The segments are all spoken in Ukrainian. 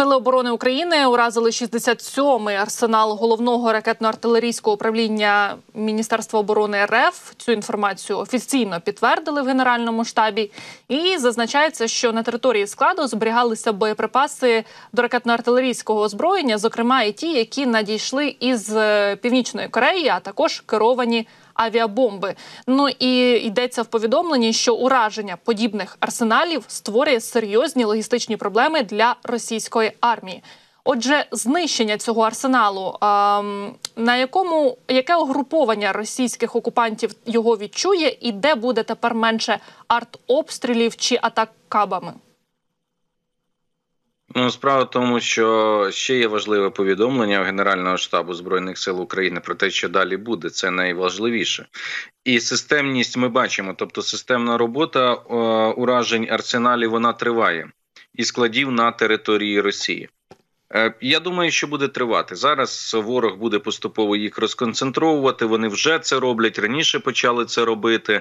Сили оборони України уразили 67-й арсенал головного ракетно-артилерійського управління Міністерства оборони РФ. Цю інформацію офіційно підтвердили в генеральному штабі, і зазначається, що на території складу зберігалися боєприпаси до ракетно-артилерійського озброєння, зокрема і ті, які надійшли із е, північної Кореї, а також керовані авіабомби. Ну і йдеться в повідомленні, що ураження подібних арсеналів створює серйозні логістичні проблеми для російської армії. Отже, знищення цього арсеналу, на якому яке угруповання російських окупантів його відчує, і де буде тепер менше артобстрілів чи атак кабами? Ну, справа в тому, що ще є важливе повідомлення Генерального штабу збройних сил України про те, що далі буде, це найважливіше. І системність ми бачимо, тобто системна робота е, уражень арсеналів вона триває і складів на території Росії. Е, я думаю, що буде тривати зараз. Ворог буде поступово їх розконцентровувати. Вони вже це роблять раніше почали це робити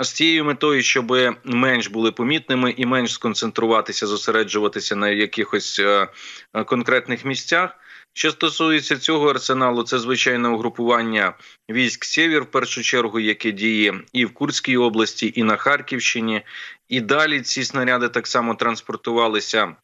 з цією метою, щоб менш були помітними і менш сконцентруватися, зосереджуватися на якихось е, е, конкретних місцях. Що стосується цього арсеналу, це звичайне угрупування військ Сєвєр, в першу чергу, яке діє і в Курській області, і на Харківщині. І далі ці снаряди так само транспортувалися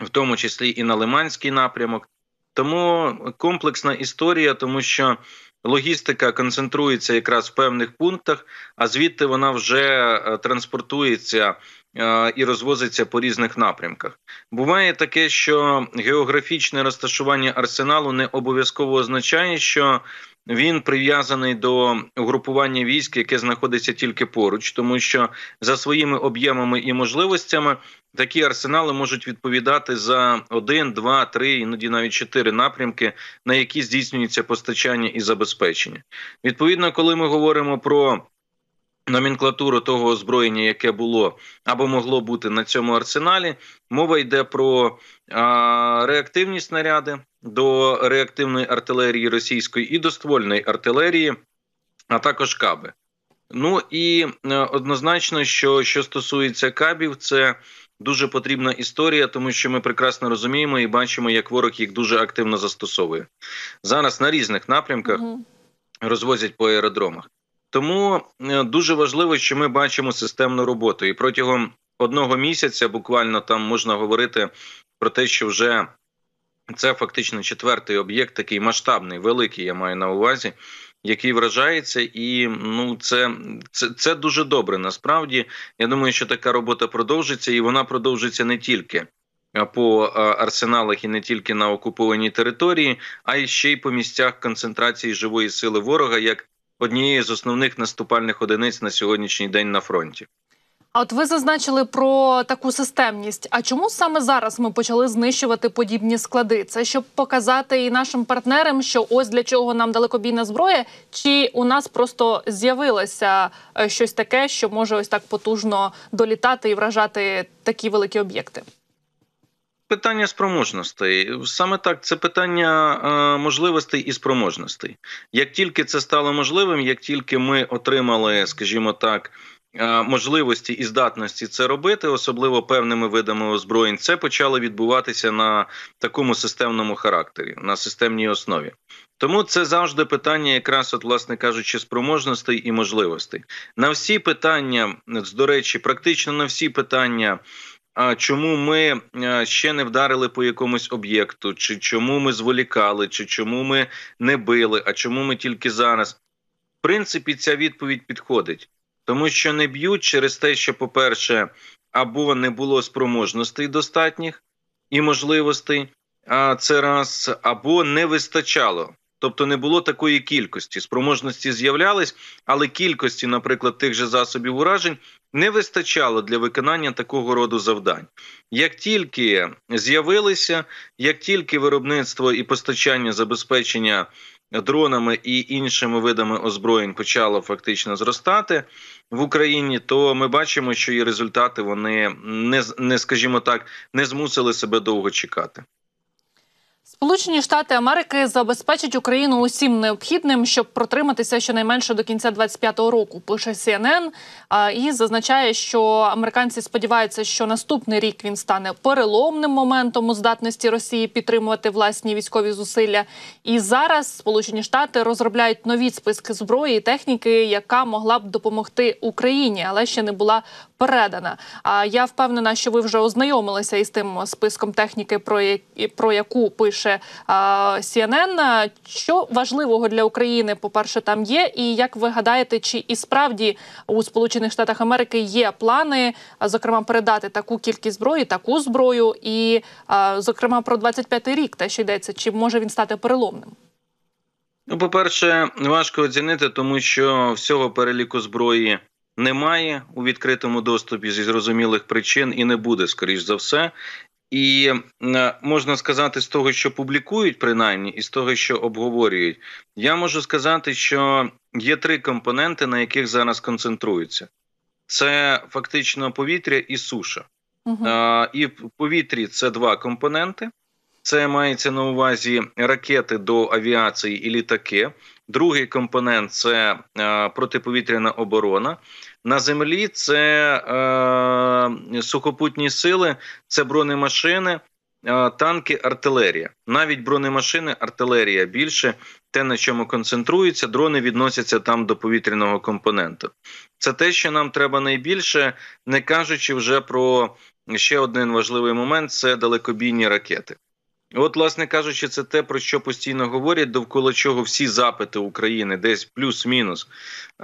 в тому числі і на Лиманський напрямок. Тому комплексна історія, тому що логістика концентрується якраз в певних пунктах, а звідти вона вже е, транспортується Е, і розвозиться по різних напрямках. Буває таке, що географічне розташування арсеналу не обов'язково означає, що він прив'язаний до угрупування військ, яке знаходиться тільки поруч, тому що за своїми об'ємами і можливостями такі арсенали можуть відповідати за один, два, три, іноді навіть чотири напрямки, на які здійснюється постачання і забезпечення. Відповідно, коли ми говоримо про номенклатуру того озброєння, яке було або могло бути на цьому арсеналі. Мова йде про а, реактивні снаряди до реактивної артилерії російської і до ствольної артилерії, а також каби. Ну і е, однозначно, що що стосується кабів, це дуже потрібна історія, тому що ми прекрасно розуміємо і бачимо, як ворог їх дуже активно застосовує зараз на різних напрямках. Угу. Розвозять по аеродромах. Тому е, дуже важливо, що ми бачимо системну роботу, і протягом одного місяця буквально там можна говорити про те, що вже це фактично четвертий об'єкт, такий масштабний, великий, я маю на увазі, який вражається, і ну це, це, це дуже добре. Насправді я думаю, що така робота продовжиться, і вона продовжиться не тільки. Е, по е, арсеналах і не тільки на окупованій території, а й ще й по місцях концентрації живої сили ворога, як однією з основних наступальних одиниць на сьогоднішній день на фронті. А от ви зазначили про таку системність. А чому саме зараз ми почали знищувати подібні склади? Це щоб показати і нашим партнерам, що ось для чого нам далекобійна зброя, чи у нас просто з'явилося е, щось таке, що може ось так потужно долітати і вражати такі великі об'єкти? Питання спроможностей саме так. Це питання е, можливостей і спроможностей. Як тільки це стало можливим, як тільки ми отримали, скажімо так. Е, можливості і здатності це робити, особливо певними видами озброєнь, це почало відбуватися на такому системному характері, на системній основі. Тому це завжди питання, якраз от, власне кажучи, спроможностей і можливостей. На всі питання, до речі, практично на всі питання а чому ми е, ще не вдарили по якомусь об'єкту, чи чому ми зволікали, чи чому ми не били, а чому ми тільки зараз. В принципі, ця відповідь підходить, тому що не б'ють через те, що, по-перше, або не було спроможностей достатніх і можливостей, а це раз, або не вистачало тобто не було такої кількості. Спроможності з'являлись, але кількості, наприклад, тих же засобів уражень не вистачало для виконання такого роду завдань. Як тільки з'явилися, як тільки виробництво і постачання забезпечення. Дронами і іншими видами озброєнь почало фактично зростати в Україні, то ми бачимо, що і результати вони не не скажімо так, не змусили себе довго чекати. Сполучені Штати Америки забезпечать Україну усім необхідним, щоб протриматися щонайменше до кінця 25-го року. Пише CNN. і зазначає, що американці сподіваються, що наступний рік він стане переломним моментом у здатності Росії підтримувати власні військові зусилля. І зараз Сполучені Штати розробляють нові списки зброї і техніки, яка могла б допомогти Україні, але ще не була передана. А я впевнена, що ви вже ознайомилися із тим списком техніки, про яку пише пише CNN. Е, е, що важливого для України, по перше, там є, і як ви гадаєте, чи і справді у Сполучених Штатах Америки є плани, е, зокрема, передати таку кількість зброї, таку зброю, і зокрема про 25-й рік, те, що йдеться, чи може він стати переломним? Ну, по-перше, важко оцінити, тому що всього переліку зброї немає у відкритому доступі зі зрозумілих причин і не буде, скоріш за все. І е, можна сказати, з того, що публікують, принаймні, і з того, що обговорюють, я можу сказати, що є три компоненти, на яких зараз концентруються: це фактично повітря і суша. Угу. А, І в повітрі це два компоненти. Це мається на увазі ракети до авіації і літаки. Другий компонент це е, протиповітряна оборона. На землі це е, сухопутні сили, це бронемашини, е, танки, артилерія. Навіть бронемашини, артилерія більше те, на чому концентруються, дрони відносяться там до повітряного компоненту. Це те, що нам треба найбільше, не кажучи вже про ще один важливий момент: це далекобійні ракети. От, власне кажучи, це те, про що постійно говорять, довкола чого всі запити України, десь плюс-мінус,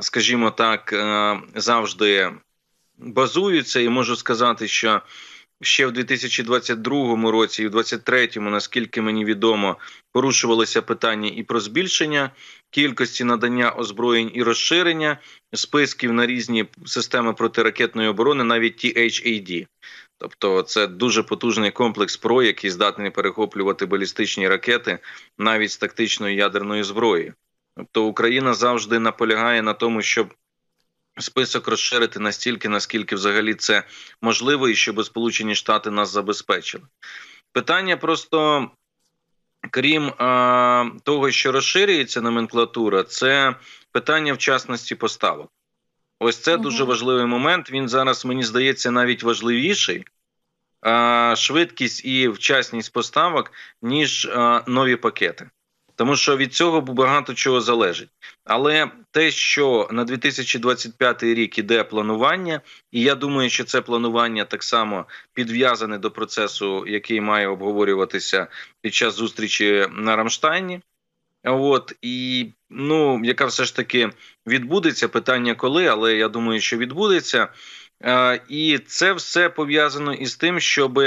скажімо так, е, завжди базуються. І можу сказати, що ще в 2022 році і в 2023, наскільки мені відомо, порушувалося питання і про збільшення кількості надання озброєнь і розширення списків на різні системи протиракетної оборони, навіть THAD. Тобто це дуже потужний комплекс ПРО, який здатний перехоплювати балістичні ракети навіть з тактичної ядерної зброї. Тобто Україна завжди наполягає на тому, щоб список розширити настільки, наскільки взагалі це можливо, і щоб Сполучені Штати нас забезпечили. Питання просто. Крім а, того, що розширюється номенклатура, це питання вчасності поставок. Ось це угу. дуже важливий момент. Він зараз, мені здається, навіть важливіший. Швидкість і вчасність поставок, ніж нові пакети, тому що від цього багато чого залежить. Але те, що на 2025 рік іде планування, і я думаю, що це планування так само підв'язане до процесу, який має обговорюватися під час зустрічі на Рамштайні. От і ну яка все ж таки відбудеться питання, коли, але я думаю, що відбудеться. Е, і це все пов'язано із тим, щоб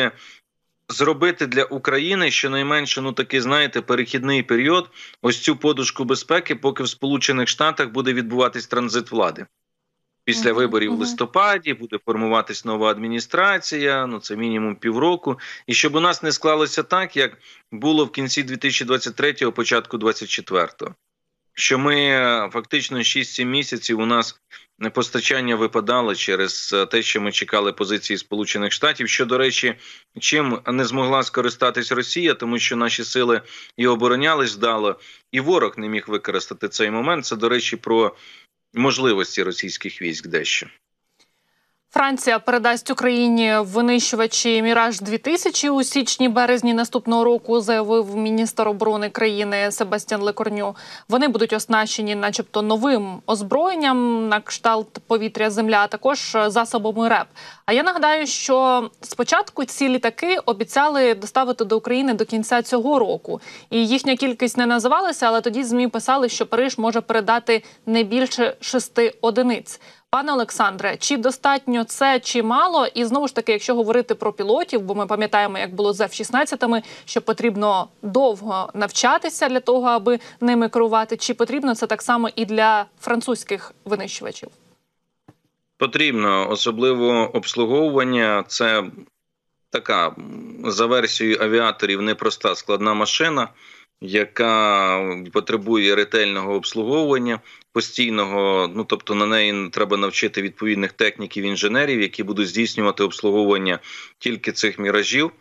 зробити для України щонайменше, ну такий, знаєте, перехідний період, ось цю подушку безпеки, поки в Сполучених Штатах буде відбуватись транзит влади. Після виборів в листопаді буде формуватись нова адміністрація. Ну це мінімум півроку. І щоб у нас не склалося так, як було в кінці 2023-го, початку 2024-го. Що ми е, фактично 6-7 місяців у нас постачання випадало через е, те, що ми чекали позиції Сполучених Штатів. Що до речі, чим не змогла скористатись Росія, тому що наші сили і оборонялись вдало, і ворог не міг використати цей момент. Це до речі, про можливості російських військ дещо. Франція передасть Україні винищувачі міраж 2000 у січні березні наступного року, заявив міністр оборони країни Себастьян Лекорню. Вони будуть оснащені, начебто, новим озброєнням на кшталт повітря земля, а також засобами РЕП. А я нагадаю, що спочатку ці літаки обіцяли доставити до України до кінця цього року, і їхня кількість не називалася, але тоді змі писали, що Париж може передати не більше шести одиниць. Пане Олександре, чи достатньо це чи мало? І знову ж таки, якщо говорити про пілотів, бо ми пам'ятаємо, як було з F-16, що потрібно довго навчатися для того, аби ними керувати, чи потрібно це так само і для французьких винищувачів? Потрібно особливо обслуговування. Це така за версією авіаторів непроста складна машина яка потребує ретельного обслуговування постійного. Ну тобто на неї треба навчити відповідних техніків інженерів, які будуть здійснювати обслуговування тільки цих міражів.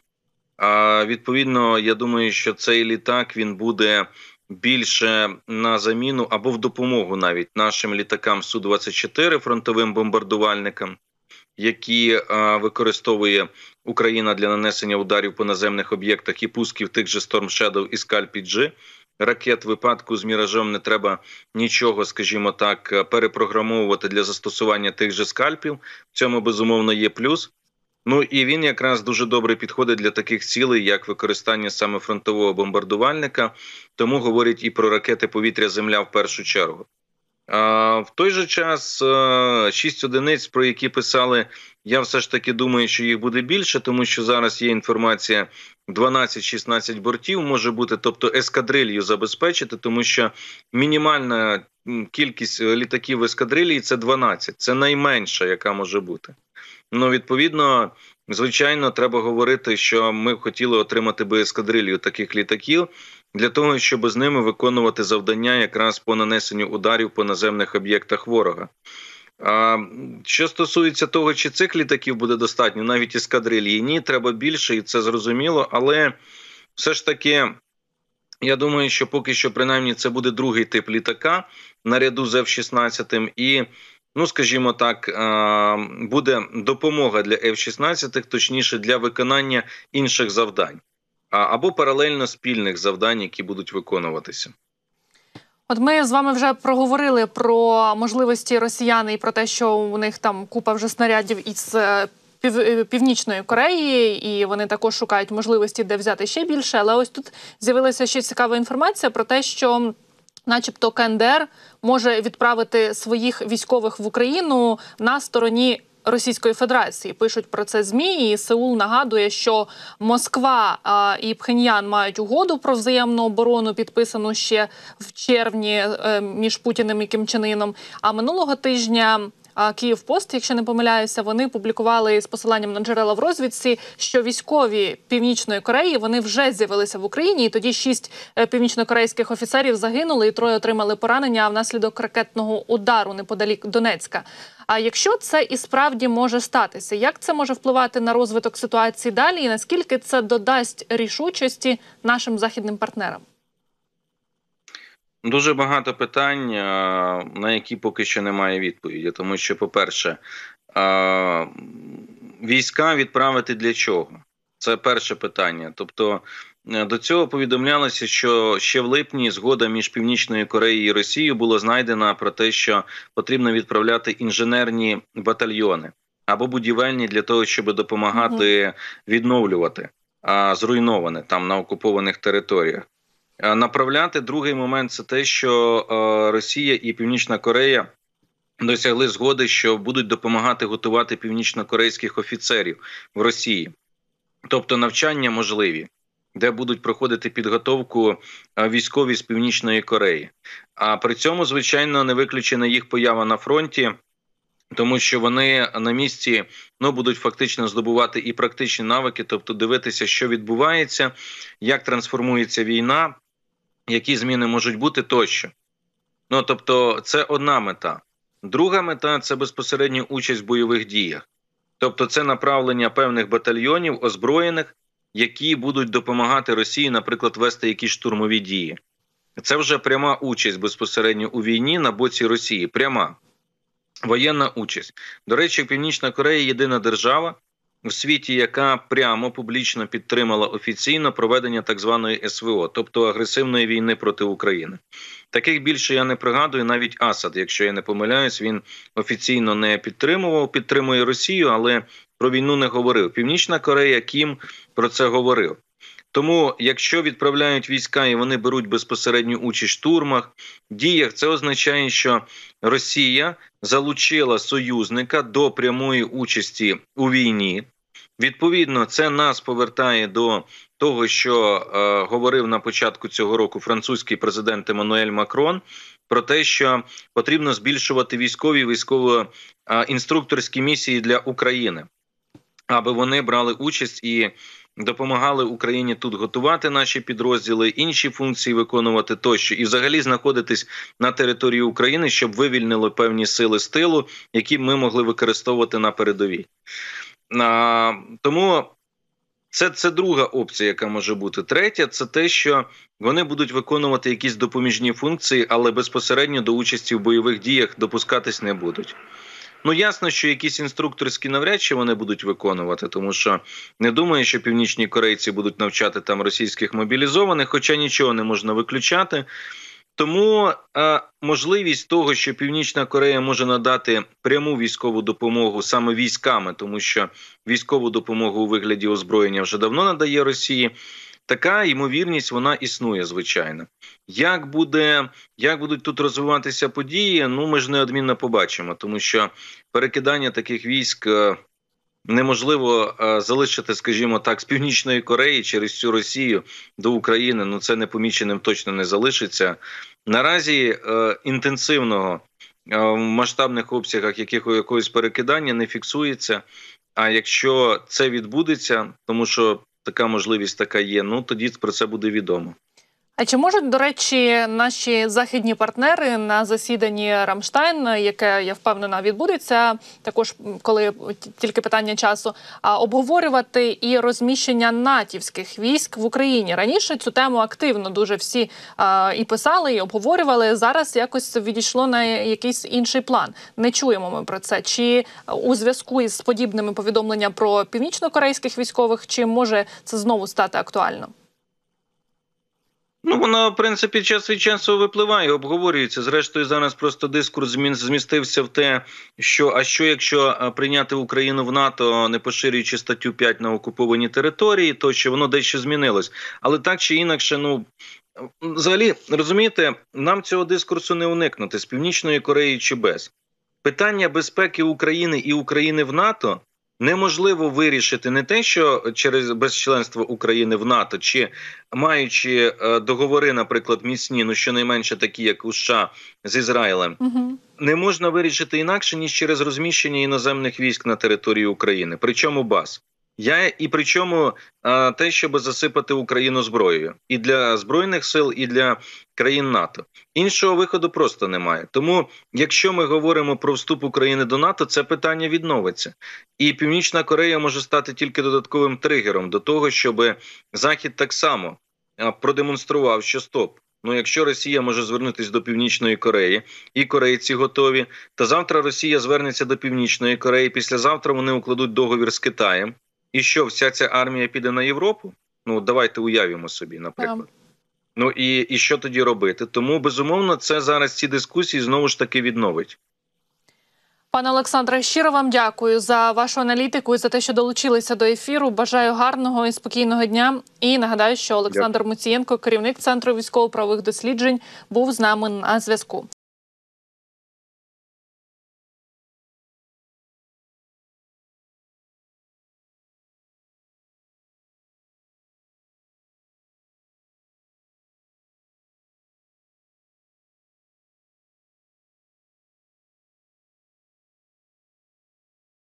А відповідно, я думаю, що цей літак він буде. Більше на заміну або в допомогу навіть нашим літакам су 24 фронтовим бомбардувальникам, які е, використовує Україна для нанесення ударів по наземних об'єктах і пусків тих же Storm Shadow і Scalp G, Ракет випадку з міражом не треба нічого, скажімо так, е, перепрограмовувати для застосування тих же скальпів. В цьому безумовно є плюс. Ну і він якраз дуже добре підходить для таких цілей, як використання саме фронтового бомбардувальника. Тому говорять і про ракети повітря-земля в першу чергу. В той же час е, шість одиниць, про які писали, я все ж таки думаю, що їх буде більше, тому що зараз є інформація: 12-16 бортів може бути, тобто ескадрилью забезпечити, тому що мінімальна кількість е, літаків в ескадрилії це 12, це найменша, яка може бути. Ну, відповідно, звичайно, треба говорити, що ми хотіли отримати би ескадрилью таких літаків для того, щоб з ними виконувати завдання якраз по нанесенню ударів по наземних об'єктах ворога. А що стосується того, чи цих літаків буде достатньо, навіть із кадрилії, ні, треба більше, і це зрозуміло. Але все ж таки, я думаю, що поки що, принаймні, це буде другий тип літака наряду з F-16. і Ну, скажімо так, буде допомога для F-16, точніше для виконання інших завдань або паралельно спільних завдань, які будуть виконуватися. От ми з вами вже проговорили про можливості росіян і про те, що у них там купа вже снарядів із е, пів... Е, Північної Кореї, і вони також шукають можливості, де взяти ще більше. Але ось тут з'явилася ще цікава інформація про те, що. Начебто КНДР може відправити своїх військових в Україну на стороні Російської Федерації. Пишуть про це змі. і Сеул нагадує, що Москва а, і Пхеньян мають угоду про взаємну оборону, підписану ще в червні е, між Путіним і Кимчанином. А минулого тижня. Київпост, якщо не помиляюся, вони публікували з посиланням на джерела в розвідці, що військові північної Кореї вони вже з'явилися в Україні. і Тоді шість е, північнокорейських офіцерів загинули, і троє отримали поранення внаслідок ракетного удару неподалік Донецька. А якщо це і справді може статися, як це може впливати на розвиток ситуації далі, і наскільки це додасть рішучості нашим західним партнерам? Дуже багато питань, е, на які поки що немає відповіді, тому що, по-перше, е, війська відправити для чого? Це перше питання. Тобто е, до цього повідомлялося, що ще в липні згода між північною Кореєю і Росією була знайдена про те, що потрібно відправляти інженерні батальйони або будівельні для того, щоб допомагати відновлювати зруйноване там на окупованих територіях. Е, направляти. Другий момент це те, що е, Росія і Північна Корея. Досягли згоди, що будуть допомагати готувати північнокорейських офіцерів в Росії, тобто навчання можливі, де будуть проходити підготовку е, військові з Північної Кореї. А при цьому, звичайно, не виключена їх поява на фронті, тому що вони на місці ну, будуть фактично здобувати і практичні навики, тобто дивитися, що відбувається, як трансформується війна які зміни можуть бути тощо. Ну тобто, це одна мета. Друга мета це безпосередня участь в бойових діях, тобто це направлення певних батальйонів озброєних, які будуть допомагати Росії, наприклад, вести якісь штурмові дії. Це вже пряма участь безпосередньо у війні на боці Росії. Пряма воєнна участь. До речі, Північна Корея єдина держава, у світі, яка прямо публічно підтримала офіційно проведення так званої СВО, тобто агресивної війни проти України. Таких більше я не пригадую. Навіть Асад, якщо я не помиляюсь, він офіційно не підтримував, підтримує Росію, але про війну не говорив. Північна Корея Кім про це говорив. Тому, якщо відправляють війська і вони беруть безпосередню участь в штурмах, діях, це означає, що Росія залучила союзника до прямої участі у війні, Відповідно, це нас повертає до того, що е, говорив на початку цього року французький президент Еммануель Макрон. Про те, що потрібно збільшувати військові військово-інструкторські е, місії для України, аби вони брали участь і допомагали Україні тут готувати наші підрозділи, інші функції виконувати тощо, і взагалі знаходитись на території України, щоб вивільнили певні сили з тилу, які ми могли використовувати на передовій. А, Тому це це друга опція, яка може бути. Третя це те, що вони будуть виконувати якісь допоміжні функції, але безпосередньо до участі в бойових діях допускатись не будуть. Ну, ясно, що якісь інструкторські навряд чи вони будуть виконувати, тому що не думаю, що північні корейці будуть навчати там російських мобілізованих, хоча нічого не можна виключати. Тому е, можливість того, що Північна Корея може надати пряму військову допомогу саме військами, тому що військову допомогу у вигляді озброєння вже давно надає Росії. Така ймовірність вона існує звичайно. Як буде як будуть тут розвиватися події? Ну ми ж неодмінно побачимо, тому що перекидання таких військ е, неможливо е, залишити, скажімо так, з північної Кореї через цю Росію до України. Ну це непоміченим точно не залишиться. Наразі е, інтенсивного е, в масштабних обсягах якогось перекидання не фіксується. А якщо це відбудеться, тому що така можливість така є, ну тоді про це буде відомо. А чи можуть, до речі, наші західні партнери на засіданні Рамштайн, яке я впевнена відбудеться, також коли тільки питання часу, а обговорювати і розміщення натівських військ в Україні раніше цю тему активно дуже всі і писали, і обговорювали. Зараз якось відійшло на якийсь інший план. Не чуємо ми про це. Чи у зв'язку із подібними повідомленнями про північнокорейських військових, чи може це знову стати актуально? Ну, вона, в принципі, час від часу випливає, обговорюється. Зрештою, зараз просто дискурс змістився в те, що а що якщо е, прийняти Україну в НАТО, не поширюючи статтю 5 на окуповані території, то що воно дещо змінилось. Але так чи інакше, ну. Взагалі, розумієте, нам цього дискурсу не уникнути з північної Кореї чи без питання безпеки України і України в НАТО Неможливо вирішити не те, що через без членства України в НАТО, чи маючи е, договори, наприклад, міцні, ну щонайменше такі, як у США з Ізраїлем, угу. не можна вирішити інакше ніж через розміщення іноземних військ на території України, причому баз. Я і причому те, щоб засипати Україну зброєю і для збройних сил, і для країн НАТО іншого виходу просто немає. Тому, якщо ми говоримо про вступ України до НАТО, це питання відновиться, і Північна Корея може стати тільки додатковим тригером до того, щоб Захід так само продемонстрував, що стоп. Ну, якщо Росія може звернутися до Північної Кореї, і Корейці готові, то завтра Росія звернеться до Північної Кореї. Післязавтра вони укладуть договір з Китаєм. І що вся ця армія піде на Європу? Ну давайте уявимо собі, наприклад. Ну і і що тоді робити? Тому безумовно це зараз ці дискусії знову ж таки відновить. Пане Олександре, щиро вам дякую за вашу аналітику і за те, що долучилися до ефіру. Бажаю гарного і спокійного дня. І нагадаю, що Олександр Дякую. Муцієнко, керівник центру військово-правових досліджень, був з нами на зв'язку.